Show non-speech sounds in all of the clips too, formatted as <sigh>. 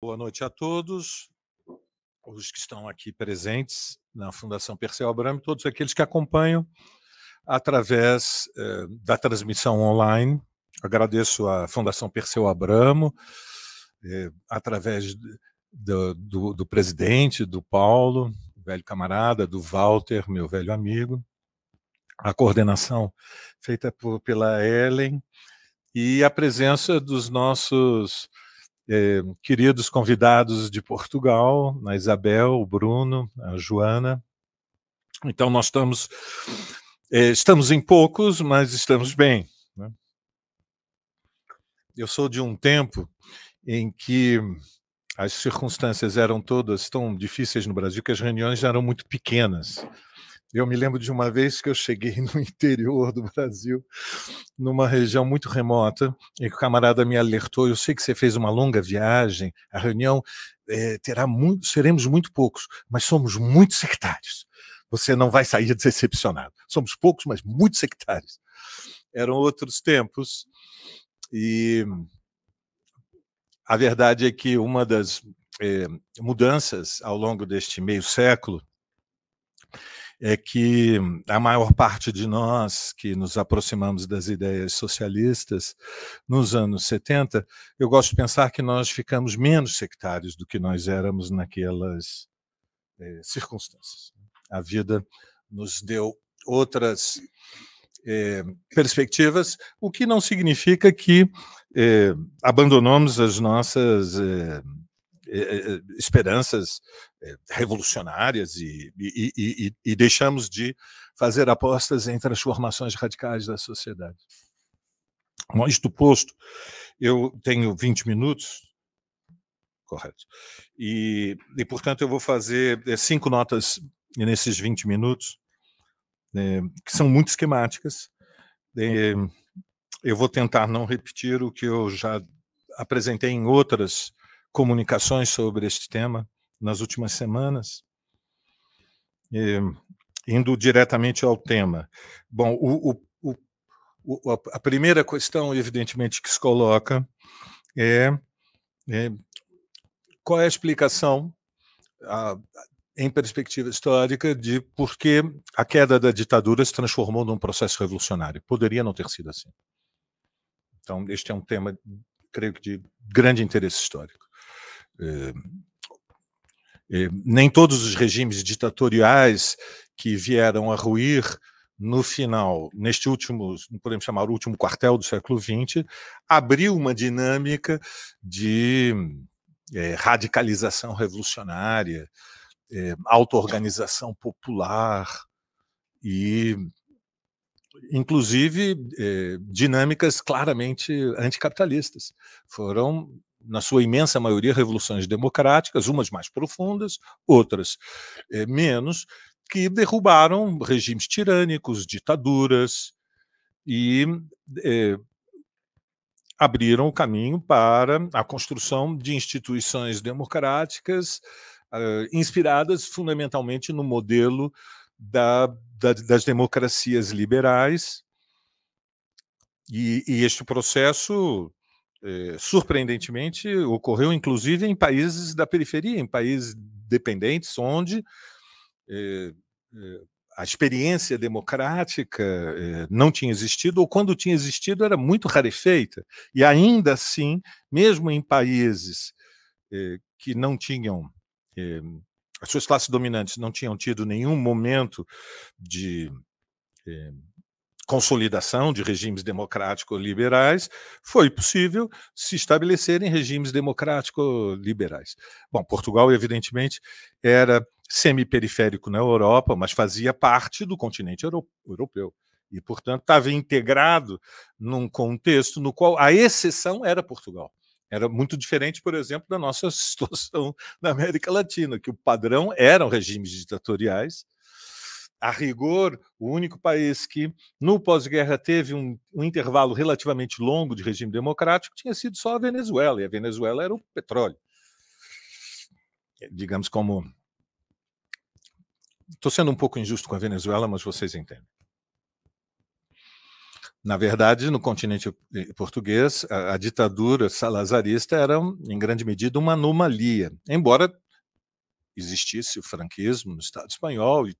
Boa noite a todos, os que estão aqui presentes na Fundação Perseu Abramo, todos aqueles que acompanham através eh, da transmissão online. Agradeço à Fundação Perseu Abramo, eh, através do, do, do presidente, do Paulo, velho camarada, do Walter, meu velho amigo, a coordenação feita por, pela Ellen e a presença dos nossos eh, queridos convidados de Portugal, a Isabel, o Bruno, a Joana. Então, nós estamos, eh, estamos em poucos, mas estamos bem. Né? Eu sou de um tempo em que as circunstâncias eram todas tão difíceis no Brasil que as reuniões eram muito pequenas. Eu me lembro de uma vez que eu cheguei <laughs> no interior do Brasil, numa região muito remota, e que o camarada me alertou. Eu sei que você fez uma longa viagem, a reunião é, terá muito, seremos muito poucos, mas somos muito sectários. Você não vai sair decepcionado. Somos poucos, mas muito sectários. Eram outros tempos, e a verdade é que uma das é, mudanças ao longo deste meio século é que a maior parte de nós que nos aproximamos das ideias socialistas nos anos 70, eu gosto de pensar que nós ficamos menos sectários do que nós éramos naquelas é, circunstâncias. A vida nos deu outras é, perspectivas, o que não significa que é, abandonamos as nossas eh, eh, eh, esperanças revolucionárias e, e, e, e, deixamos de fazer apostas em transformações radicais da sociedade. Bom, isto posto, eu tenho 20 minutos, correto, e, portanto eu vou fazer cinco notas nesses 20 minutos, eh, que são muito esquemáticas. Né, eu vou tentar não repetir o que eu já apresentei em outras comunicações sobre este tema nas últimas semanas. E, indo diretamente ao tema. Bom, o, o, o, a primeira questão, evidentemente, que se coloca é, é qual é a explicação a, em perspectiva histórica de por que a queda da ditadura se transformou num processo revolucionário. Poderia não ter sido assim. Então, este é um tema, creio que, de grande interesse histórico. Eh, eh, nem todos os regimes ditatoriais que vieram a ruir no final, neste último, não podemos chamar o último quartel do século XX, abriu uma dinâmica de é, radicalização revolucionária, é, autoorganização popular e, inclusive, é, dinâmicas claramente anticapitalistas. Foram na sua imensa maioria, revoluções democráticas, umas mais profundas, outras é, menos, que derrubaram regimes tirânicos, ditaduras e é, abriram o caminho para a construção de instituições democráticas uh, inspiradas fundamentalmente no modelo da, da, das democracias liberais. E, e este processo eh, surpreendentemente, ocorreu inclusive em países da periferia, em países dependentes, onde eh, eh, a experiência democrática não tinha existido, ou quando tinha existido era muito rarefeita. E ainda assim, mesmo em países que não tinham as suas classes dominantes não tinham tido nenhum momento de eh, consolidação de regimes democrático-liberais, foi possível se estabelecerem regimes democrático-liberais. Bom, Portugal, evidentemente, era semiperiférico na Europa, mas fazia parte do continente europeu. E, portanto, estava integrado num contexto no qual a exceção era Portugal. Era muito diferente, por exemplo, da nossa <laughs> situação na América Latina, que o padrão eram regimes ditatoriais, a rigor, o único país que, no pós-guerra, teve um, um, intervalo relativamente longo de regime democrático tinha sido só a Venezuela, e a Venezuela era o petróleo. É, digamos como. Estou sendo um pouco injusto com a Venezuela, mas vocês entendem. Na verdade, no continente eh, português, a, a ditadura salazarista era, em grande medida, uma anomalia, embora existisse o franquismo no Estado espanhol e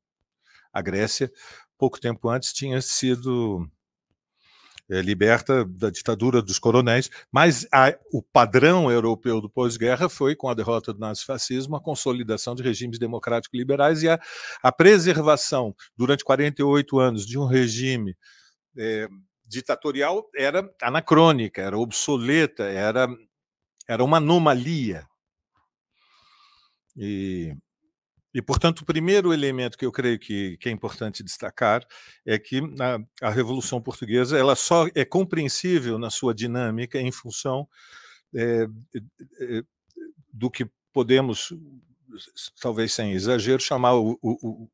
a Grécia, pouco tempo antes, tinha sido é, liberta da ditadura dos coronéis, mas a, o padrão europeu do pós-guerra foi, com a derrota do nazifascismo, a consolidação de regimes democráticos liberais e a, a preservação, durante 48 anos, de um regime é, ditatorial era anacrônica, era obsoleta, era, era uma anomalia. E e, portanto, o primeiro elemento que eu creio que, que é importante destacar é que a, a, Revolução Portuguesa ela só é compreensível na sua dinâmica em função é, é, do que podemos, talvez sem exagero, chamar o, o,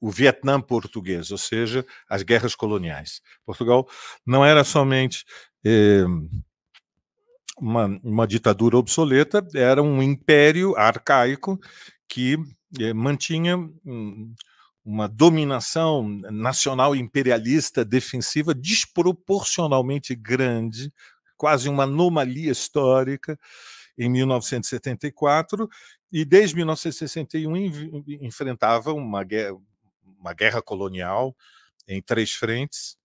o Vietnã português, ou seja, as guerras coloniais. Portugal não era somente. É, uma, uma, ditadura obsoleta, era um império arcaico que eh, mantinha uma dominação nacional imperialista defensiva desproporcionalmente grande, quase uma anomalia histórica em 1974 e desde 1961 enfrentava uma guerra, uma guerra colonial em três frentes.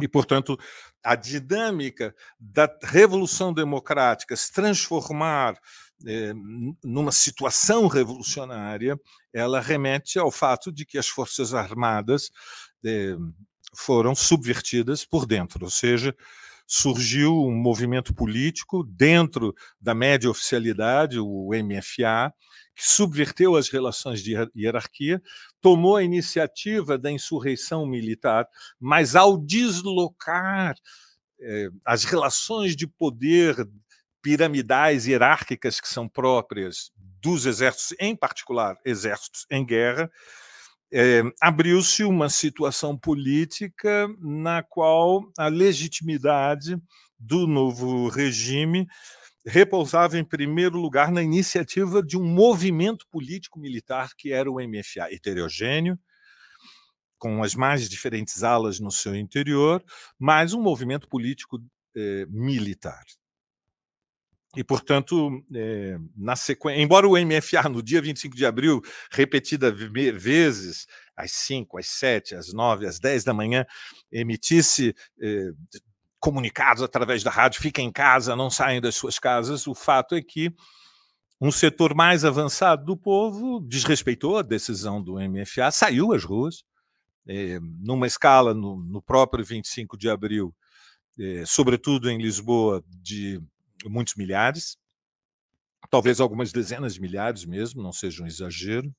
E, portanto, a dinâmica da Revolução Democrática se transformar eh, numa situação revolucionária, ela remete ao fato de que as forças armadas eh, foram subvertidas por dentro, ou seja, surgiu um movimento político dentro da média oficialidade, o MFA, que subverteu as relações de hierarquia, tomou a iniciativa da insurreição militar, mas ao deslocar eh, as relações de poder piramidais hierárquicas que são próprias dos exércitos, em particular exércitos em guerra, é, abriu-se uma situação política na qual a legitimidade do novo regime repousava em primeiro lugar na iniciativa de um movimento político-militar que era o MFA, heterogêneo, com as mais diferentes alas no seu interior, mas um movimento político eh, militar. E, portanto, é, na sequência, embora o MFA no dia 25 de abril, repetida vezes, às 5, às 7, às 9, às 10 da manhã, emitisse é, comunicados através da rádio, fiquem em casa, não saiam das suas casas, o fato é que um setor mais avançado do povo desrespeitou a decisão do MFA, saiu às ruas, é, numa escala no, no, próprio 25 de abril, sobretudo em Lisboa, de muitos milhares, talvez algumas dezenas de milhares mesmo, não seja um exagero.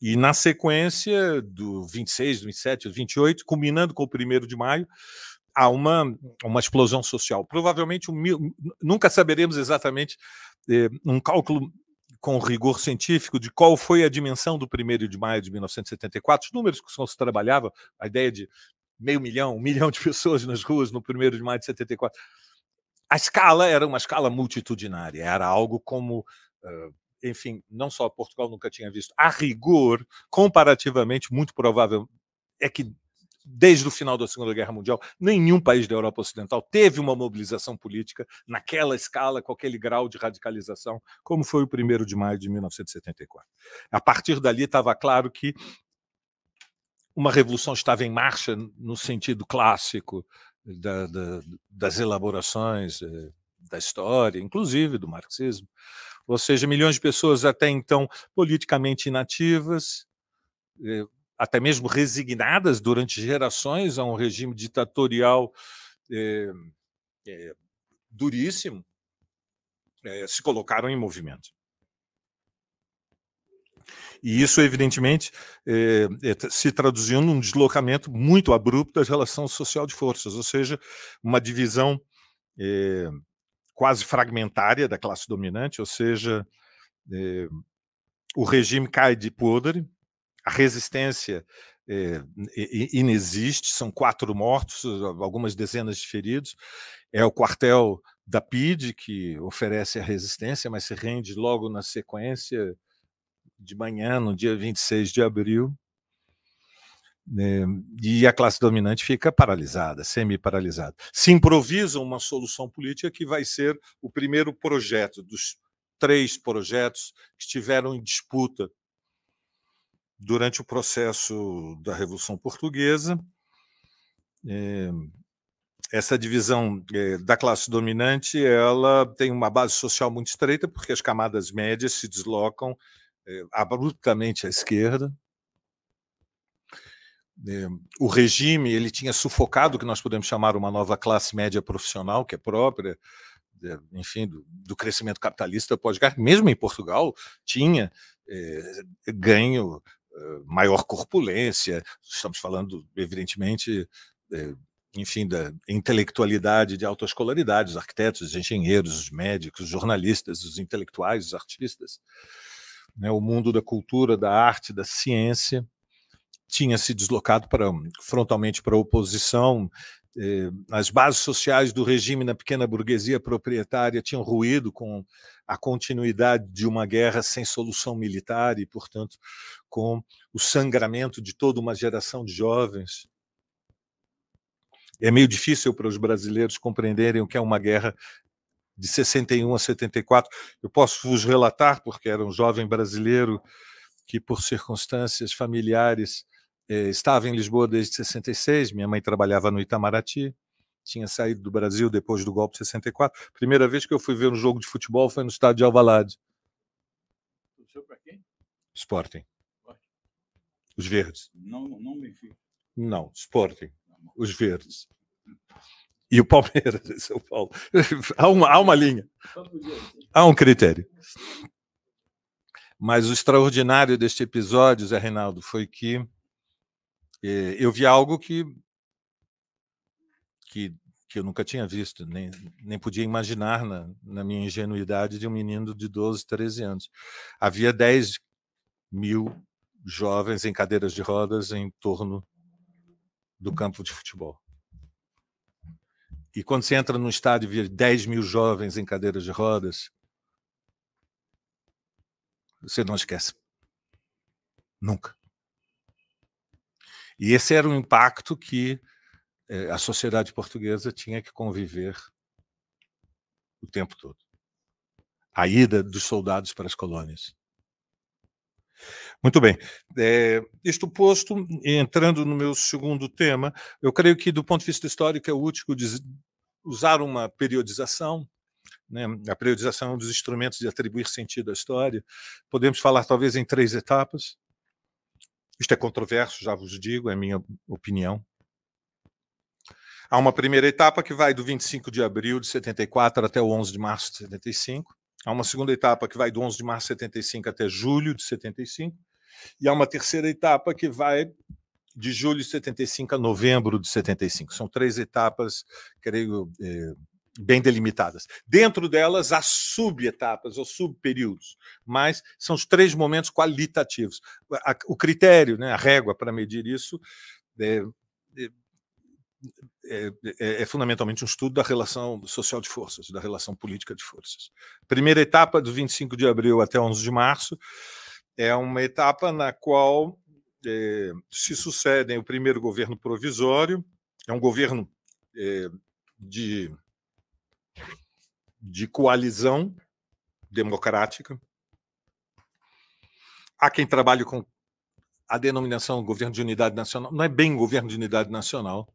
E na sequência do 26, 27, 28, combinando com o 1 de maio, há uma, uma explosão social. Provavelmente, um, nunca saberemos exatamente eh, um cálculo com rigor científico de qual foi a dimensão do 1 de maio de 1974, os números que se trabalhava, a ideia de meio milhão, um milhão de pessoas nas ruas no 1 de maio de 74 a escala era uma escala multitudinária, era algo como. enfim, não só Portugal nunca tinha visto. A rigor, comparativamente, muito provável é que desde o final da Segunda Guerra Mundial, nenhum país da Europa Ocidental teve uma mobilização política naquela escala, com aquele grau de radicalização, como foi o 1 de maio de 1974. A partir dali estava claro que uma revolução estava em marcha no sentido clássico da, da, das elaborações eh, da história, inclusive do marxismo, ou seja, milhões de pessoas até então politicamente inativas, eh, até mesmo resignadas durante gerações a um regime ditatorial é, é, duríssimo, é, se colocaram em movimento. E isso, evidentemente, é, é, se traduziu num deslocamento muito abrupto da relação social de forças, ou seja, uma divisão é, quase fragmentária da classe dominante, ou seja, é, o regime cai de poder, a resistência é, inexiste, são quatro mortos, algumas dezenas de feridos, é o quartel da PID que oferece a resistência, mas se rende logo na sequência de manhã, no dia 26 de abril, né, e a classe dominante fica paralisada, semi-paralisada. Se improvisa uma solução política que vai ser o primeiro projeto dos três projetos que estiveram em disputa durante o processo da Revolução Portuguesa. É, essa divisão é, da classe dominante ela tem uma base social muito estreita, porque as camadas médias se deslocam eh, abruptamente à esquerda. Eh, o regime ele tinha sufocado o que nós podemos chamar uma nova classe média profissional, que é própria, enfim, do, do crescimento capitalista pós-guerra. Mesmo em Portugal, tinha eh, ganho maior corpulência. Estamos falando, evidentemente, enfim, da intelectualidade de alta escolaridade, os arquitetos, os engenheiros, os médicos, os jornalistas, os intelectuais, os artistas. Né? O mundo da cultura, da arte, da ciência tinha se deslocado para frontalmente para a oposição. Eh, as bases sociais do regime na pequena burguesia proprietária tinham ruído com a continuidade de uma guerra sem solução militar e, portanto, com o sangramento de toda uma geração de jovens. É meio difícil para os brasileiros compreenderem o que é uma guerra de 61 a 74. Eu posso vos relatar, porque era um jovem brasileiro que, por circunstâncias familiares, eh, estava em Lisboa desde 66. Minha mãe trabalhava no Itamaraty, tinha saído do Brasil depois do golpe de 64. Primeira vez que eu fui ver um jogo de futebol foi no estádio de Alvalade. para quem? Sporting. Os verdes. Não, não Não, Sporting. Os verdes e o Palmeiras e São Paulo. <laughs> há, uma, há uma linha, há um critério. Mas o extraordinário deste episódio, Zé Reinaldo, foi que eh, eu vi algo que, que, que, eu nunca tinha visto, nem, nem podia imaginar na, na minha ingenuidade de um menino de 12, 13 anos. Havia 10 mil jovens em cadeiras de rodas em torno do campo de futebol. E quando você entra no estádio e vê 10 mil jovens em cadeiras de rodas, você não esquece. Nunca. E esse era o impacto que eh, a sociedade portuguesa tinha que conviver o tempo todo. A ida dos soldados para as colônias. Muito bem. É, isto posto, entrando no meu segundo tema, eu creio que, do ponto de vista histórico, é útil usar uma periodização, né, a periodização é dos instrumentos de atribuir sentido à história. Podemos falar, talvez, em três etapas. Isto é controverso, já vos digo, é minha opinião. Há uma primeira etapa que vai do 25 de abril de 74 até o 11 de março de 75. Há uma segunda etapa que vai do 11 de março de 75 até julho de 75. E há uma terceira etapa que vai de julho de 75 a novembro de 75. São três etapas, creio, eh, bem delimitadas. Dentro delas, há subetapas ou subperíodos, mas são os três momentos qualitativos. o critério, né, a régua para medir isso, é, é, é, é, é, fundamentalmente um estudo da relação social de forças, da relação política de forças. Primeira etapa, do 25 de abril até 11 de março, é uma etapa na qual é, se sucedem o primeiro governo provisório, é um governo é, de, de coalizão democrática. Há quem trabalhe com a denominação governo de unidade nacional, não é bem governo de unidade nacional,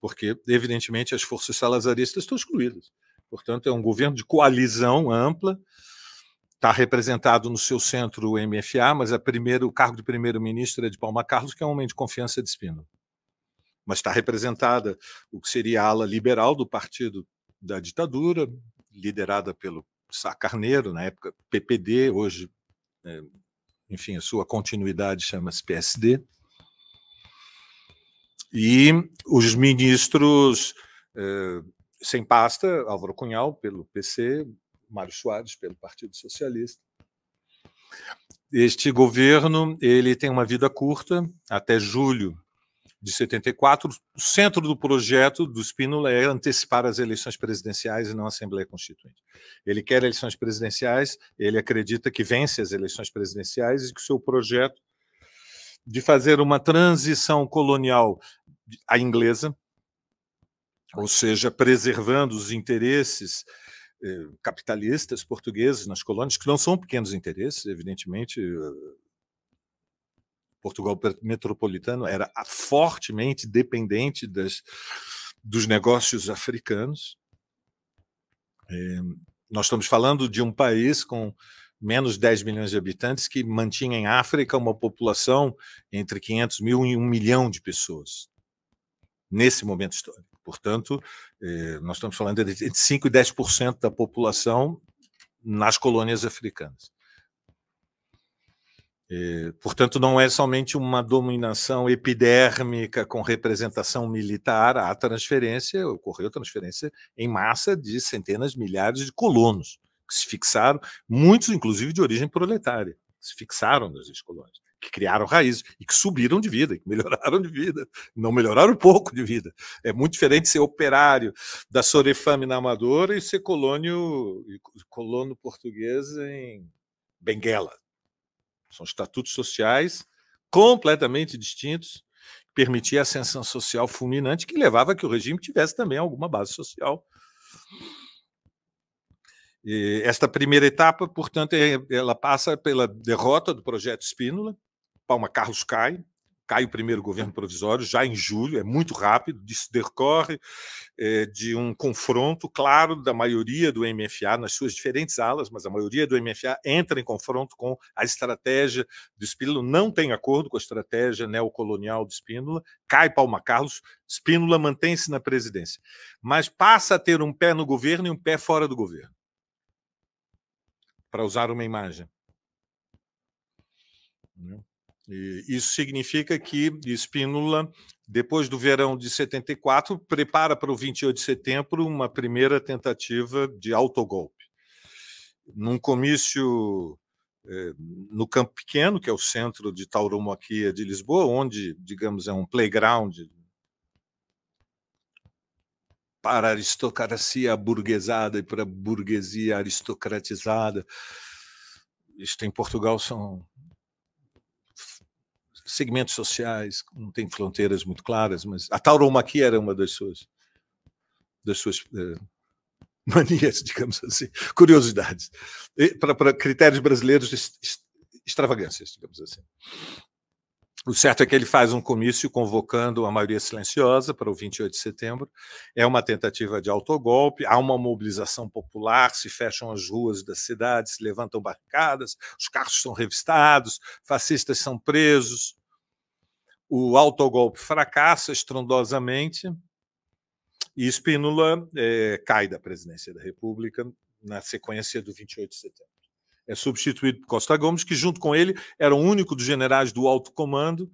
porque, evidentemente, as forças salazaristas estão excluídas. Portanto, é um governo de coalizão ampla está representado no seu centro o MFA, mas é primeiro, o cargo de primeiro-ministro é de Palma Carlos, que é um homem de confiança de Espino. Mas está representada o que seria a ala liberal do partido da ditadura, liderada pelo Sá Carneiro, na época PPD, hoje, é, enfim, a sua continuidade chama-se PSD. E os ministros é, sem pasta, Álvaro Cunhal, pelo PC, Mário Soares, pelo Partido Socialista. Este governo ele tem uma vida curta, até julho de 74. O centro do projeto do Spínola é antecipar as eleições presidenciais e não a Assembleia Constituinte. Ele quer eleições presidenciais, ele acredita que vence as eleições presidenciais e que o seu projeto de fazer uma transição colonial à inglesa, ou seja, preservando os interesses eh, capitalistas portugueses nas colônias, que não são pequenos interesses, evidentemente. Eh, Portugal metropolitano era fortemente dependente das, dos negócios africanos. É, nós estamos falando de um país com menos 10 milhões de habitantes que mantinha em África uma população entre 500 mil e 1 milhão de pessoas, nesse momento histórico. Portanto, eh, nós estamos falando entre 5% e 10% da população nas colônias africanas. Eh, portanto, não é somente uma dominação epidérmica com representação militar, há transferência, ocorreu transferência em massa de centenas, milhares de colonos que se fixaram, muitos inclusive de origem proletária, que se fixaram nas colônias que criaram raízes e que subiram de vida, que melhoraram de vida, não melhoraram pouco de vida. É muito diferente ser operário da Sorefame na Amadora e ser colônio, colono português em Benguela. São estatutos sociais completamente distintos, que permitiam a ascensão social fulminante que levava a que o regime tivesse também alguma base social. E esta primeira etapa, portanto, é, ela passa pela derrota do projeto Spínola, Palma Carlos cai, cai o primeiro governo provisório já em julho, é muito rápido, isso decorre é, de um confronto claro da maioria do MFA nas suas diferentes alas, mas a maioria do MFA entra em confronto com a estratégia do Espínola, não tem acordo com a estratégia neocolonial do Espínola, cai Palma Carlos, Espínola mantém-se na presidência, mas passa a ter um pé no governo e um pé fora do governo, para usar uma imagem. Né? E isso significa que Espínola, depois do verão de 74, prepara para o 28 de setembro uma primeira tentativa de autogolpe. Num comício eh, no Campo Pequeno, que é o centro de tauromaquia de Lisboa, onde, digamos, é um playground para a aristocracia burguesada e para a burguesia aristocratizada. Isto em Portugal são segmentos sociais, não tem fronteiras muito claras, mas a tauromaquia era uma das suas, das suas eh, <laughs> manias, digamos assim, curiosidades. Para critérios brasileiros, de extravagâncias, digamos assim. O certo é que ele faz um comício convocando a maioria silenciosa para o 28 de setembro. É uma tentativa de autogolpe, há uma mobilização popular, se fecham as ruas das cidades, se levantam barricadas, os carros são revistados, fascistas são presos, o autogolpe fracassa estrondosamente e Espínola é, cai da presidência da República na sequência do 28 de setembro. É substituído por Costa Gomes, que junto com ele era o único dos generais do alto comando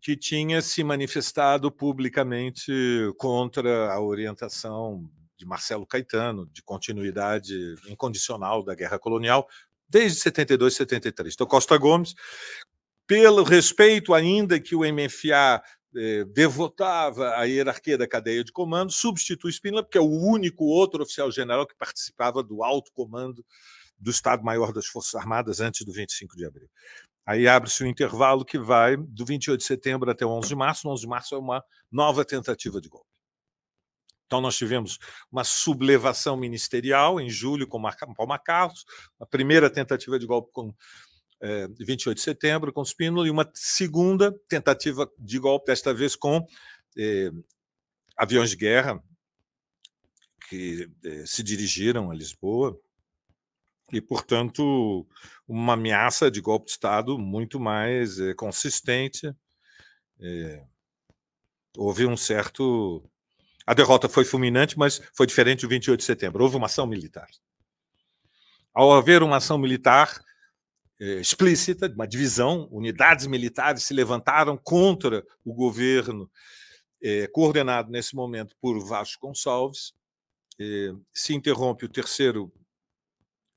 que tinha se manifestado publicamente contra a orientação de Marcelo Caetano, de continuidade incondicional da guerra colonial, desde 72, 73. Então, Costa Gomes pelo respeito ainda que o MFA eh, devotava à hierarquia da cadeia de comando, substitui Spínola, porque é o único outro oficial general que participava do alto comando do Estado-Maior das Forças Armadas antes do 25 de abril. Aí abre-se o um intervalo que vai do 28 de setembro até o 11 de março. No 11 de março é uma nova tentativa de golpe. Então, nós tivemos uma sublevação ministerial em julho com Paulo Macarros, a primeira tentativa de golpe com é, 28 de setembro, com Spínola, e uma segunda tentativa de golpe, desta vez com é, aviões de guerra que é, se dirigiram a Lisboa e, portanto, uma ameaça de golpe de Estado muito mais é, consistente. É, houve um certo. A derrota foi fulminante, mas foi diferente do 28 de setembro. Houve uma ação militar. Ao haver uma ação militar, eh, explícita, de uma divisão, unidades militares se levantaram contra o governo é, coordenado nesse momento por Vasco Eh, se interrompe o terceiro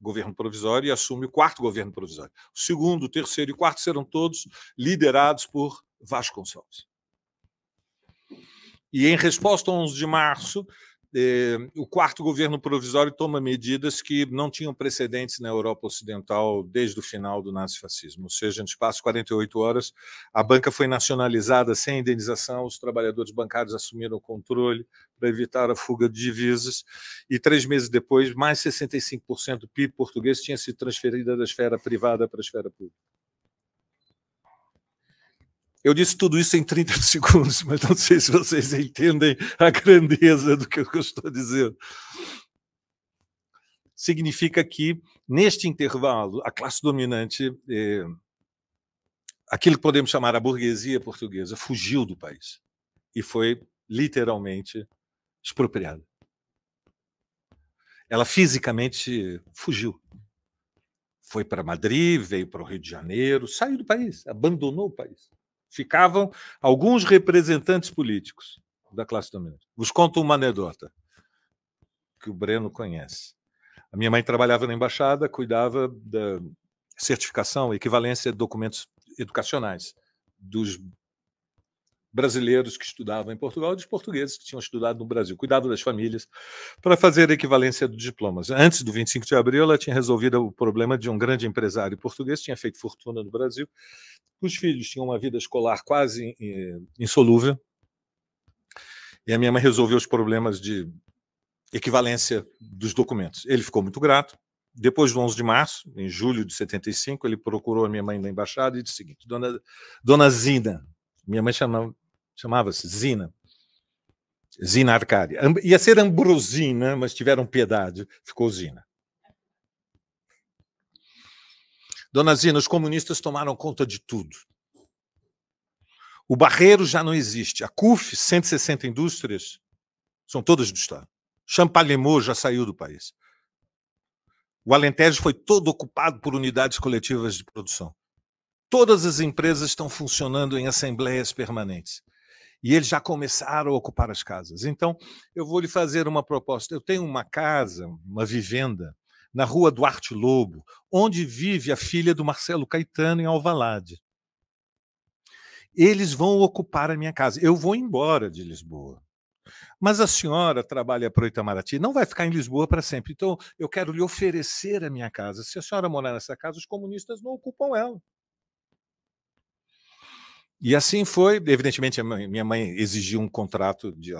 governo provisório e assume o quarto governo provisório. O segundo, o terceiro e o quarto serão todos liderados por Vasco Gonçalves. E em resposta ao 11 de março, eh, o quarto governo provisório toma medidas que não tinham precedentes na Europa Ocidental desde o final do nazifascismo. Ou seja, no espaço 48 horas, a banca foi nacionalizada sem indenização, os trabalhadores bancários assumiram o controle para evitar a fuga de divisas, e três meses depois, mais 65% do PIB português tinha sido transferido da esfera privada para a esfera pública. Eu disse tudo isso em 30 <laughs> segundos, mas não sei se vocês entendem a grandeza do que eu estou dizendo. Significa que, neste intervalo, a classe dominante, eh, aquilo que podemos chamar a burguesia portuguesa, fugiu do país e foi literalmente expropriada. Ela fisicamente fugiu. Foi para Madrid, veio para o Rio de Janeiro, saiu do país, abandonou o país ficavam alguns representantes políticos da classe dominante. Vos conto uma anedota que o Breno conhece. A minha mãe trabalhava na embaixada, cuidava da certificação, equivalência de documentos educacionais dos brasileiros que estudavam em Portugal e dos portugueses que tinham estudado no Brasil. Cuidava das famílias para fazer a equivalência dos diplomas. Antes do 25 de abril, ela tinha resolvido o problema de um grande empresário português, tinha feito fortuna no Brasil os filhos tinham uma vida escolar quase eh, insolúvel. E a minha mãe resolveu os problemas de equivalência dos documentos. Ele ficou muito grato. Depois do 11 de março, em julho de 75, ele procurou a minha mãe na embaixada e disse o seguinte: Dona, Dona Zina, minha mãe chamava, chamava-se Zina, Zina Arcária. Ia ser Ambrosina, mas tiveram piedade, ficou Zina. Dona Zina, os comunistas tomaram conta de tudo. O Barreiro já não existe. A CUF, 160 indústrias, são todas do Estado. Champalimau já saiu do país. O Alentejo foi todo ocupado por unidades coletivas de produção. Todas as empresas estão funcionando em assembleias permanentes. E eles já começaram a ocupar as casas. Então, eu vou lhe fazer uma proposta. Eu tenho uma casa, uma vivenda, na rua Duarte Lobo, onde vive a filha do Marcelo Caetano, em Alvalade. Eles vão ocupar a minha casa. Eu vou embora de Lisboa. Mas a senhora trabalha para o Itamaraty, não vai ficar em Lisboa para sempre. Então, eu quero lhe oferecer a minha casa. Se a senhora morar nessa casa, os comunistas não ocupam ela. E assim foi. Evidentemente, minha mãe exigiu um contrato de,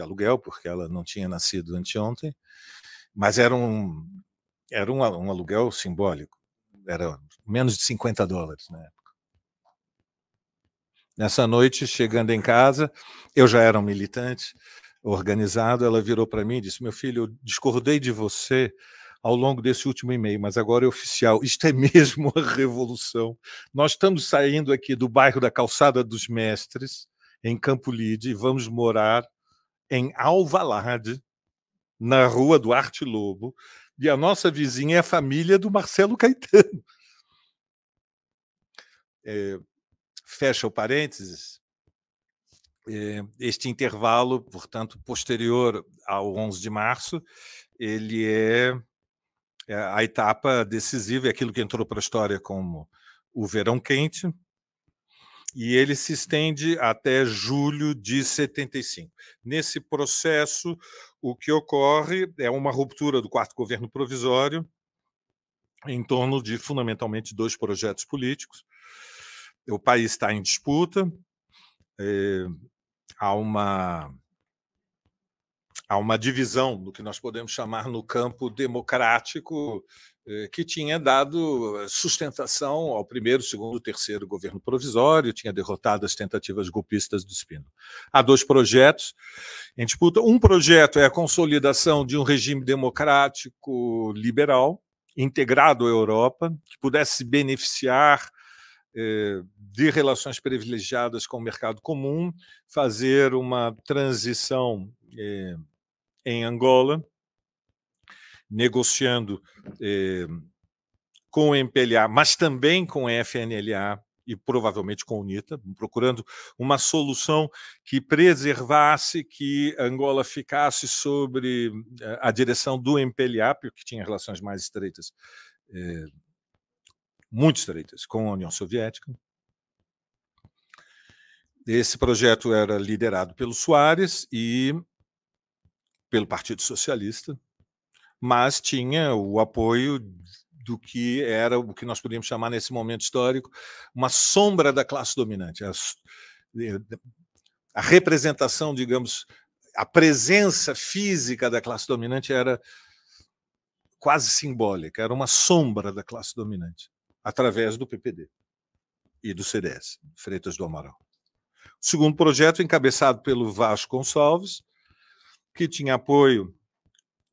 aluguel, porque ela não tinha nascido anteontem. Mas era um, era um, um aluguel simbólico, era menos de 50 dólares na época. Nessa noite, chegando em casa, eu já era um militante organizado, ela virou para mim e disse: Meu filho, eu discordei de você ao longo desse último e-mail, mas agora é oficial. Isto é mesmo a revolução. Nós estamos saindo aqui do bairro da Calçada dos Mestres, em Campo Lide, e vamos morar em Alvalade, na rua do Arte Lobo, e a nossa vizinha é a família do Marcelo Caetano. É, <laughs> fecha o parênteses. É, este intervalo, portanto, posterior ao 11 de março, ele é, é a etapa decisiva, é aquilo que entrou para a história como o verão quente, e ele se estende até julho de 75. Nesse processo, o que ocorre é uma ruptura do quarto governo provisório em torno de fundamentalmente dois projetos políticos. O país está em disputa, é, há uma há uma divisão do que nós podemos chamar no campo democrático eh, que tinha dado eh, sustentação ao primeiro, segundo, terceiro governo provisório, tinha derrotado as tentativas golpistas do Espino. Há dois projetos em disputa. Um projeto é a consolidação de um regime democrático liberal, integrado à Europa, que pudesse beneficiar eh, de relações privilegiadas com o mercado comum, fazer uma transição em Angola negociando eh, com o MPLA, mas também com a FNLA e provavelmente com a UNITA, procurando uma solução que preservasse que Angola ficasse sobre eh, a direção do MPLA, porque tinha relações mais estreitas, eh, muito estreitas, com a União Soviética. Esse projeto era liderado pelo Soares e pelo Partido Socialista, mas tinha o apoio do que era o que nós podíamos chamar nesse momento histórico uma sombra da classe dominante. A, eh, a representação, digamos, a presença física da classe dominante era quase simbólica, era uma sombra da classe dominante, através do PPD e do CDS, Freitas do Amaral. O segundo projeto, encabeçado pelo Vasco Gonçalves, que tinha apoio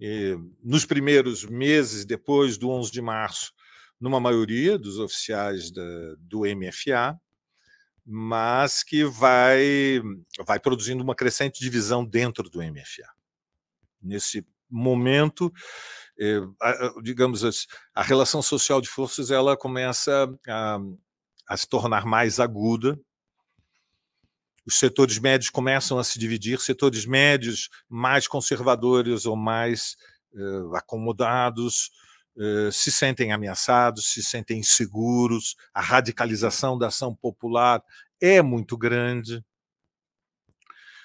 eh, nos primeiros meses depois do 11 de março, numa maioria dos oficiais da, do MFA, mas que vai, vai produzindo uma crescente divisão dentro do MFA. Nesse momento, eh, digamos, assim, a relação social de forças ela começa a, a se tornar mais aguda os setores médios começam a se dividir, setores médios mais conservadores ou mais uh, acomodados uh, se sentem ameaçados, se sentem inseguros, a radicalização da ação popular é muito grande.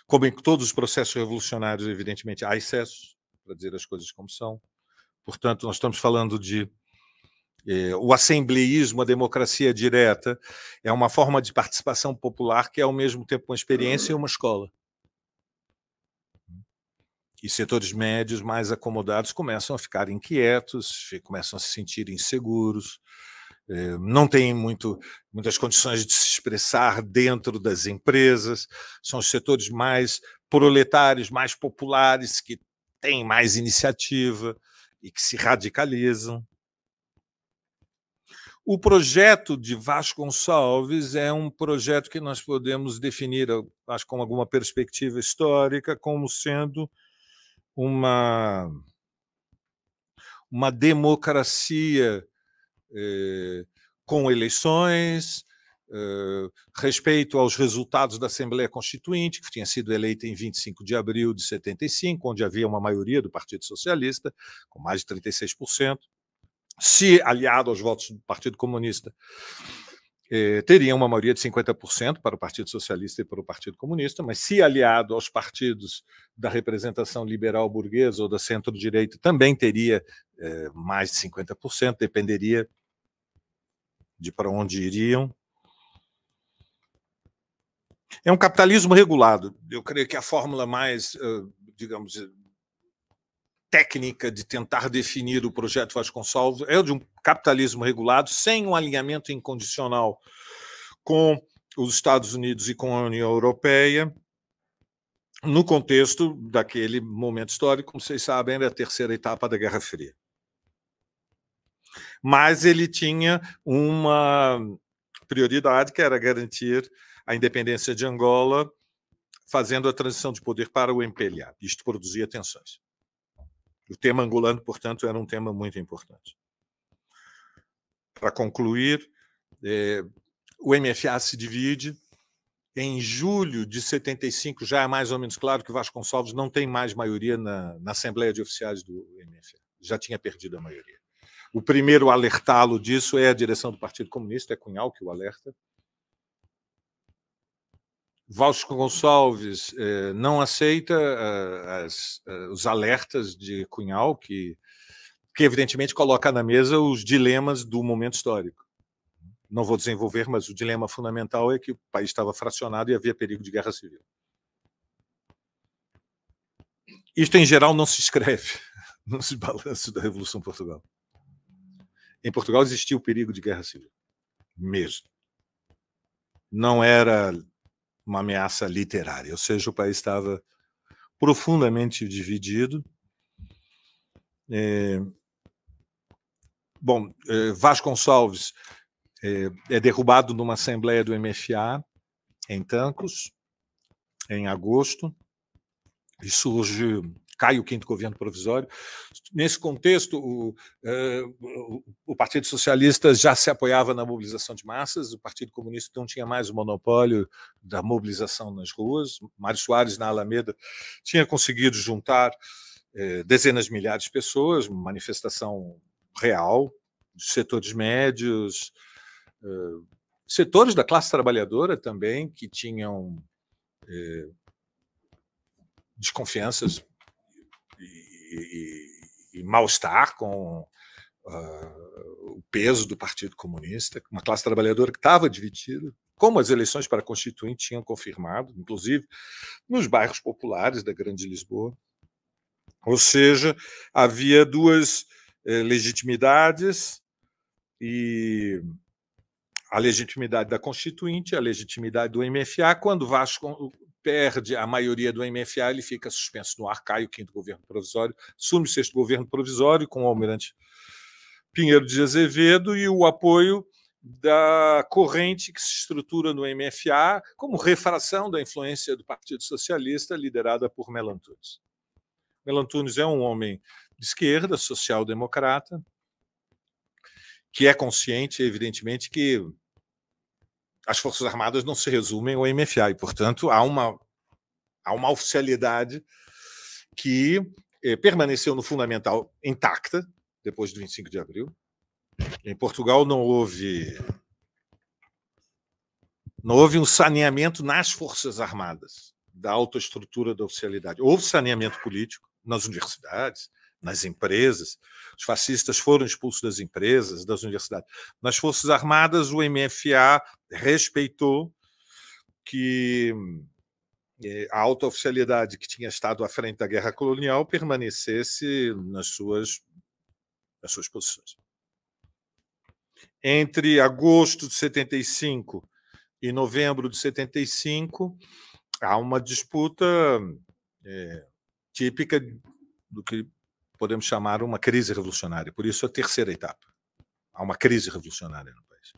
Como em todos os processos revolucionários, evidentemente, há excessos, para dizer as coisas como são. Portanto, nós estamos falando de eh, o assembleísmo, a democracia direta, é uma forma de participação popular que é ao mesmo tempo uma experiência e uma escola. E setores médios mais acomodados começam a ficar inquietos, começam a se sentir inseguros, eh, não têm muito, muitas condições de se expressar dentro das empresas, são os setores mais proletários, mais populares, que têm mais iniciativa e que se radicalizam. O projeto de Vasconcelos é um projeto que nós podemos definir, acho, com alguma perspectiva histórica, como sendo uma, uma democracia eh, com eleições, eh, respeito aos resultados da Assembleia Constituinte, que tinha sido eleita em 25 de abril de 75, onde havia uma maioria do Partido Socialista, com mais de 36% se aliado aos votos do Partido Comunista, eh, teria uma maioria de 50% para o Partido Socialista e para o Partido Comunista, mas se aliado aos partidos da representação liberal burguesa ou da centro-direita, também teria eh, mais de 50%, dependeria de para onde iriam. É um capitalismo regulado. Eu creio que a fórmula mais, digamos, técnica de tentar definir o projeto Vasconcelos é de um capitalismo regulado sem um alinhamento incondicional com os Estados Unidos e com a União Europeia, no contexto daquele momento histórico, como vocês sabem, era a terceira etapa da Guerra Fria. Mas ele tinha uma prioridade, que era garantir a independência de Angola, fazendo a transição de poder para o MPLA. Isto produzia tensões. O tema angolano, portanto, era um tema muito importante. Para concluir, eh, o MFA se divide. Em julho de 75, já é mais ou menos claro que Vasconcelos não tem mais maioria na, na Assembleia de Oficiais do MFA. Já tinha perdido a maioria. O primeiro a alertá-lo disso é a direção do Partido Comunista, é Cunhal que o alerta. Gonçalves eh, não aceita eh, as, eh, os alertas de Cunhal, que, que evidentemente coloca na mesa os dilemas do momento histórico. Não vou desenvolver, mas o dilema fundamental é que o país estava fracionado e havia perigo de guerra civil. Isto, em geral, não se escreve <laughs> nos balanços da Revolução Portugal. Em Portugal existia o perigo de guerra civil, mesmo. Não era uma ameaça literária. Ou seja, o país estava profundamente dividido. É... Bom, é, Vasconcelos é, é derrubado numa assembleia do MFA em Tancos, em agosto, e surge cai o quinto governo provisório, Nesse contexto, eh, o, o Partido Socialista já se apoiava na mobilização de massas, o Partido Comunista não tinha mais o monopólio da mobilização nas ruas. Mário Soares, na Alameda, tinha conseguido juntar eh, dezenas de milhares de pessoas, manifestação real, setores médios, eh, setores da classe trabalhadora também, que tinham desconfianças e, e mal-estar com uh, o peso do Partido Comunista, uma classe trabalhadora que estava dividida, como as eleições para constituinte tinham confirmado, inclusive nos bairros populares da Grande Lisboa. Ou seja, havia duas eh, legitimidades e a legitimidade da Constituinte, a legitimidade do MFA, quando Vasco perde a maioria do MFA, ele fica suspenso no ar, cai o quinto governo provisório, assume o sexto governo provisório com o almirante Pinheiro de Azevedo e o apoio da corrente que se estrutura no MFA como refração da influência do Partido Socialista liderada por Melantunes. Melantunes é um homem de esquerda, social-democrata, que é consciente, evidentemente, que as Forças Armadas não se resumem ao MFA, e, portanto, há uma, há uma oficialidade que eh, permaneceu no fundamental intacta depois do 25 de abril. Em Portugal não houve não houve um saneamento nas Forças Armadas da autoestrutura da oficialidade. Houve saneamento político nas universidades, nas empresas. Os fascistas foram expulsos das empresas, das universidades. Nas Forças Armadas, o MFA respeitou que eh, a alta oficialidade que tinha estado à frente da guerra colonial permanecesse nas suas, nas suas posições. Entre agosto de 75 e novembro de 75, há uma disputa é, típica do que podemos chamar uma crise revolucionária. Por isso, a terceira etapa. Há uma crise revolucionária no país.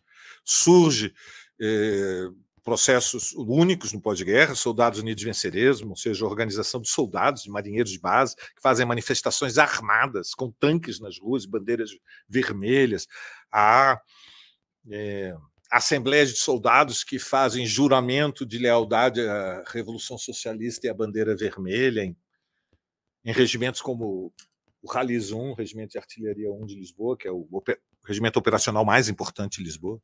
Surge eh, processos únicos no pós-guerra, soldados unidos venceresmo, ou seja, organização de soldados, de marinheiros de base, que fazem manifestações armadas, com tanques nas ruas, bandeiras vermelhas. Há eh, assembleias de soldados que fazem juramento de lealdade à Revolução Socialista e à bandeira vermelha, em, em regimentos como o Ralis 1, Regimento de Artilharia 1 de Lisboa, que é o, o regimento operacional mais importante de Lisboa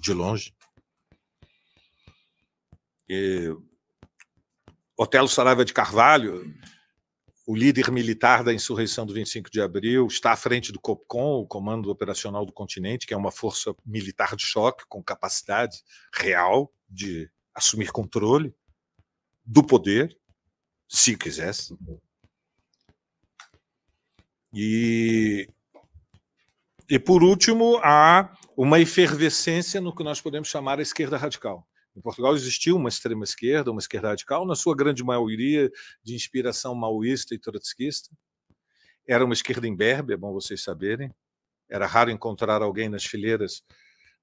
de longe. E Otelo Saraiva de Carvalho, o líder militar da insurreição do 25 de abril, está à frente do COPCOM, o Comando Operacional do Continente, que é uma força militar de choque com capacidade real de assumir controle do poder, se quisesse. E, e por último, a uma efervescência no que nós podemos chamar a esquerda radical. Em Portugal existiu uma extrema esquerda, uma esquerda radical, na sua grande maioria de inspiração maoísta e trotskista. Era uma esquerda imberbe, é bom vocês saberem. Era raro encontrar alguém nas fileiras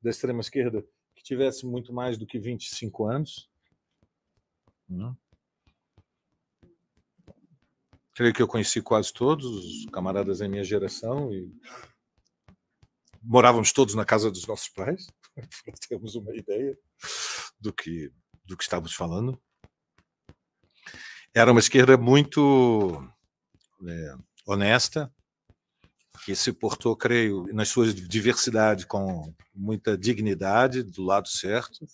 da extrema esquerda que tivesse muito mais do que 25 anos. Não. Hum. Creio que eu conheci quase todos os camaradas da minha geração e morávamos todos na casa dos nossos pais, para <laughs> termos uma ideia do que, do que estávamos falando. Era uma esquerda muito é, honesta, que se portou, creio, nas suas diversidade com muita dignidade, do lado certo,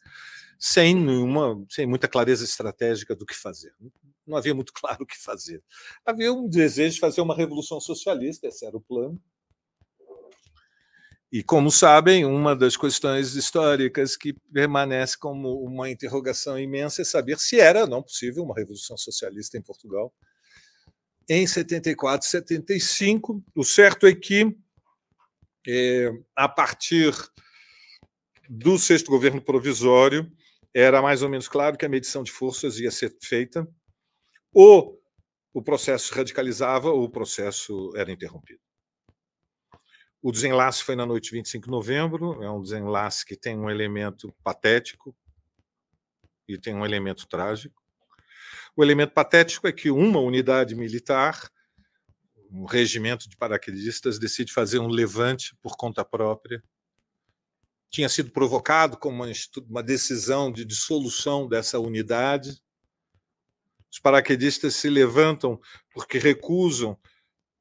sem nenhuma, sem muita clareza estratégica do que fazer. Não havia muito <laughs> claro o que fazer. Havia um desejo de fazer uma revolução socialista, esse era o plano, e, como sabem, uma das questões históricas que permanece como uma interrogação imensa é saber se era não possível uma revolução socialista em Portugal. Em 74, 75, o certo é que, é, a partir do sexto governo provisório, era mais ou menos claro que a medição de forças ia ser feita, ou o processo radicalizava ou o processo era interrompido. O desenlace foi na noite de 25 de novembro, é um desenlace que tem um elemento patético e tem um elemento trágico. O elemento patético é que uma unidade militar, um regimento de paraquedistas, decide fazer um levante por conta própria. Tinha sido provocado com uma, uma decisão de dissolução dessa unidade. Os paraquedistas se levantam porque recusam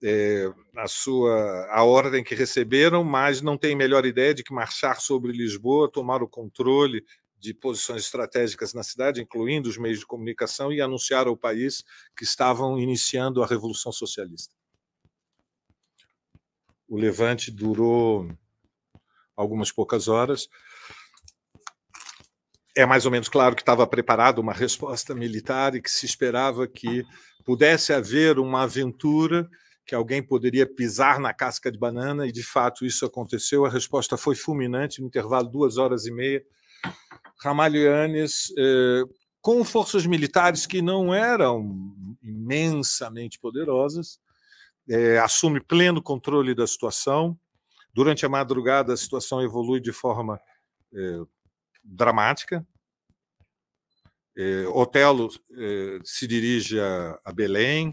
é, a sua a ordem que receberam, mas não tem melhor ideia de que marchar sobre Lisboa, tomar o controle de posições estratégicas na cidade, incluindo os meios de comunicação, e anunciar ao país que estavam iniciando a Revolução Socialista. O levante durou algumas poucas horas. É mais ou menos claro que estava preparada uma resposta militar e que se esperava que pudesse haver uma aventura que alguém poderia pisar na casca de banana, e de fato isso aconteceu. A resposta foi fulminante, no intervalo de duas horas e meia. Ramalho eh, com forças militares que não eram imensamente poderosas, eh, assume pleno controle da situação. Durante a madrugada, a situação evolui de forma eh, dramática. Otelo se dirige a Belém,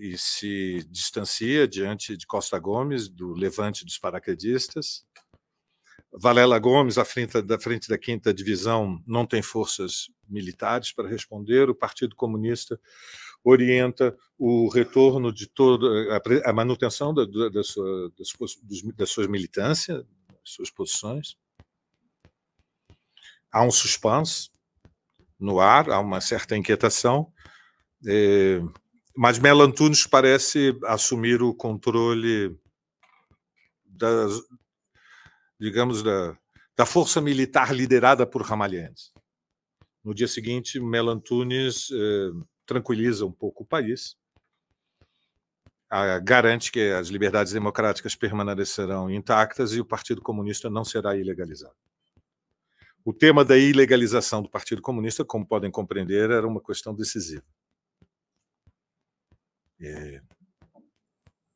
e se distancia diante de Costa Gomes, do levante dos paraquedistas. Valela Gomes, à frente da, frente da quinta divisão, não tem forças militares para responder. O Partido Comunista orienta o retorno de toda a, manutenção da, da, da sua, das, das suas militâncias, suas posições. Há um suspense no ar, há uma certa inquietação. É, mas Melo Antunes parece assumir o controle digamos, da, da força militar liderada por Ramalhantes. No dia seguinte, Melo Antunes eh, tranquiliza um pouco o país, garante que as liberdades democráticas permanecerão intactas e o Partido Comunista não será ilegalizado. O tema da ilegalização do Partido Comunista, como podem compreender, era uma questão decisiva é,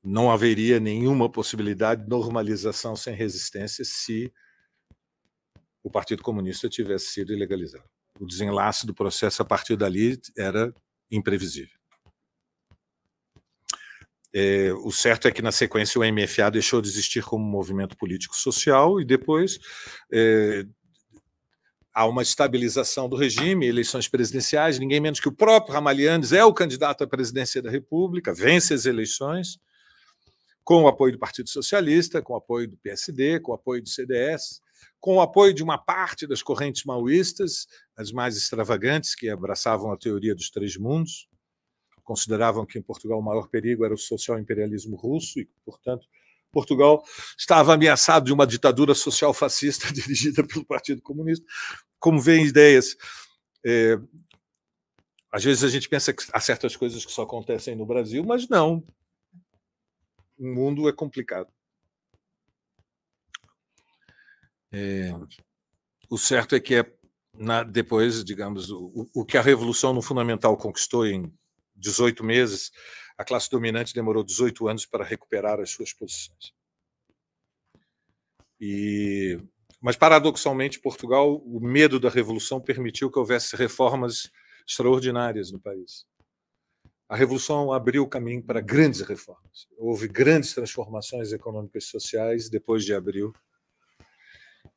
não haveria nenhuma possibilidade de normalização sem resistência se o Partido Comunista tivesse sido ilegalizado. O desenlace do processo a partir dali era imprevisível. É, o certo é que, na sequência, o MFA deixou de existir como movimento político social e depois é, há uma estabilização do regime, eleições presidenciais, ninguém menos que o próprio Ramalhianes é o candidato à presidência da República, vence as eleições, com o apoio do Partido Socialista, com o apoio do PSD, com o apoio do CDS, com o apoio de uma parte das correntes maoístas, as mais extravagantes, que abraçavam a teoria dos três mundos, consideravam que em Portugal o maior perigo era o social imperialismo russo e, portanto, Portugal estava ameaçado de uma ditadura social fascista <laughs> dirigida pelo Partido Comunista, como vem ideias. É, às vezes a gente pensa que há certas coisas que só acontecem no Brasil, mas não. O mundo é complicado. É, o certo é que é na, depois, digamos, o, o que a Revolução no Fundamental conquistou em 18 meses, a classe dominante demorou 18 anos para recuperar as suas posições. E, mas, paradoxalmente, Portugal, o medo da revolução permitiu que houvesse reformas extraordinárias no país. A revolução abriu o caminho para grandes reformas. Houve grandes transformações econômicas e sociais depois de abril.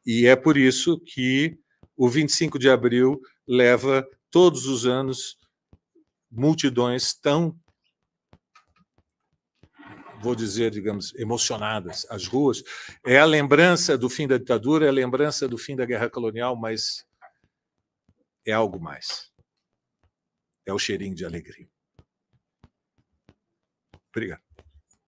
E é por isso que o 25 de abril leva todos os anos multidões tão vou dizer, digamos, emocionadas, as ruas, é a lembrança do fim da ditadura, é a lembrança do fim da guerra colonial, mas é algo mais. É o cheirinho de alegria. Obrigado.